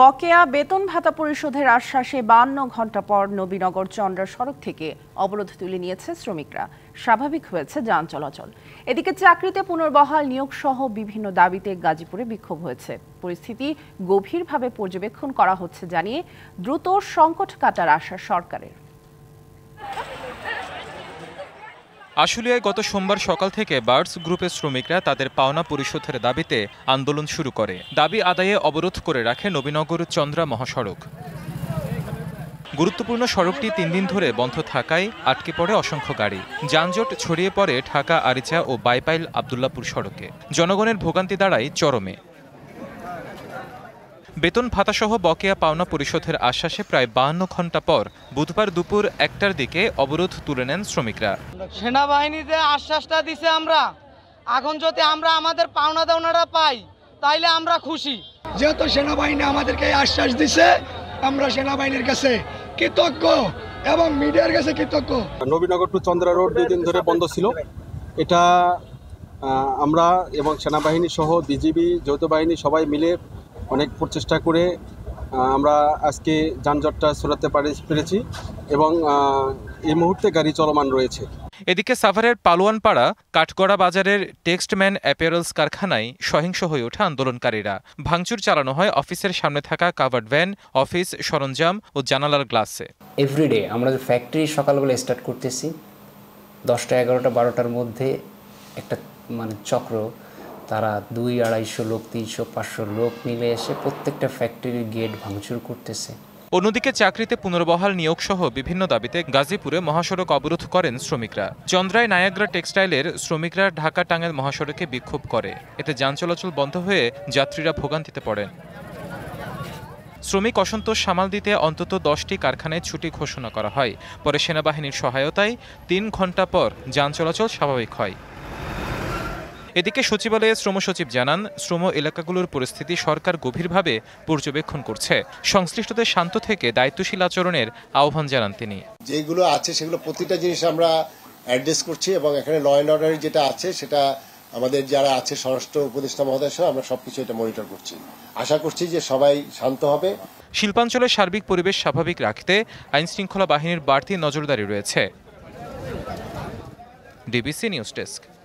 বকেয়া বেতন ভাতা পরিশোধের আশ্বাসে বান্ন ঘন্টা পর নবীনগর চন্দ্রা সড়ক থেকে অবরোধ তুলে নিয়েছে শ্রমিকরা স্বাভাবিক হয়েছে যান চলাচল এদিকে চাকরিতে পুনর্বহাল নিয়োগ সহ বিভিন্ন দাবিতে গাজীপুরে বিক্ষোভ হয়েছে পরিস্থিতি গভীরভাবে পর্যবেক্ষণ করা হচ্ছে জানিয়ে দ্রুত সংকট কাটার আশা সরকারের আশুলিয়ায় গত সোমবার সকাল থেকে বার্ডস গ্রুপের শ্রমিকরা তাদের পাওনা পরিশোধের দাবিতে আন্দোলন শুরু করে দাবি আদায়ে অবরোধ করে রাখে নবীনগর চন্দ্রা মহাসড়ক গুরুত্বপূর্ণ সড়কটি তিন দিন ধরে বন্ধ থাকায় আটকে পড়ে অসংখ্য গাড়ি যানজট ছড়িয়ে পড়ে ঢাকা আরিচা ও বাইপাইল আবদুল্লাপুর সড়কে জনগণের ভোগান্তি দাঁড়ায় চরমে বেতন ভাতাসহ বকেয়া পাওনা পরিশোধের আশ্বাসে প্রায় বাহান্ন ঘন্টা পর বুধবার দুপুর একটার দিকে অবরোধ তুলে নেন শ্রমিকরা সেনাবাহিনীতে আশ্বাসটা দিছে আমরা এখন যদি আমরা আমাদের পাওনা দাওনাটা পাই তাইলে আমরা খুশি যেহেতু সেনাবাহিনী আমাদেরকে আশ্বাস দিছে আমরা সেনাবাহিনীর কাছে কৃতজ্ঞ এবং মিডিয়ার কাছে কৃতজ্ঞ নবীনগর টু চন্দ্রা রোড দুই দিন ধরে বন্ধ ছিল এটা আমরা এবং সেনাবাহিনী সহ বিজিবি যৌথ বাহিনী সবাই মিলে অনেক প্রচেষ্টা করে আমরা আজকে যানজটটা সরাতে পেরেছি এবং এই মুহূর্তে গাড়ি চলমান রয়েছে এদিকে সাভারের পালোয়ানপাড়া কাঠগড়া বাজারের টেক্সটম্যান অ্যাপেরলস কারখানায় সহিংস হয়ে ওঠে আন্দোলনকারীরা ভাঙচুর চালানো হয় অফিসের সামনে থাকা কাভার্ড ভ্যান অফিস সরঞ্জাম ও জানালার গ্লাসে এভরিডে আমরা ফ্যাক্টরি সকালবেলা স্টার্ট করতেছি দশটা এগারোটা বারোটার মধ্যে একটা মানে চক্র তারা দুই আড়াইশো লোক তিনশো পাঁচশো লোক মিলে এসে প্রত্যেকটা ফ্যাক্টরির গেট ভাঙচুর করতেছে অন্যদিকে চাকরিতে পুনর্বহাল নিয়োগ সহ বিভিন্ন দাবিতে গাজীপুরে মহাসড়ক অবরোধ করেন শ্রমিকরা চন্দ্রায় নায়াগ্রা টেক্সটাইলের শ্রমিকরা ঢাকা টাঙ্গাইল মহাসড়কে বিক্ষোভ করে এতে যান চলাচল বন্ধ হয়ে যাত্রীরা ভোগান্তিতে পড়েন শ্রমিক অসন্তোষ সামাল দিতে অন্তত দশটি কারখানায় ছুটি ঘোষণা করা হয় পরে সেনাবাহিনীর সহায়তায় তিন ঘন্টা পর যান চলাচল স্বাভাবিক হয় এদিকে সচিবালয়ে শ্রম সচিব জানান শ্রম এলাকাগুলোর পরিস্থিতি সরকার গভীরভাবে পর্যবেক্ষণ করছে সংশ্লিষ্টদের শান্ত থেকে দায়িত্বশীল আচরণের আহ্বান জানান তিনি যেগুলো আছে সেগুলো প্রতিটা জিনিস আমরা অ্যাড্রেস করছি এবং এখানে ল অ্যান্ড অর্ডারের যেটা আছে সেটা আমাদের যারা আছে স্বরাষ্ট্র উপদেষ্টা মহোদয় সহ আমরা সবকিছু এটা মনিটর করছি আশা করছি যে সবাই শান্ত হবে শিল্পাঞ্চলের সার্বিক পরিবেশ স্বাভাবিক রাখতে আইন শৃঙ্খলা বাহিনীর বাড়তি নজরদারি রয়েছে ডিবিসি নিউজ ডেস্ক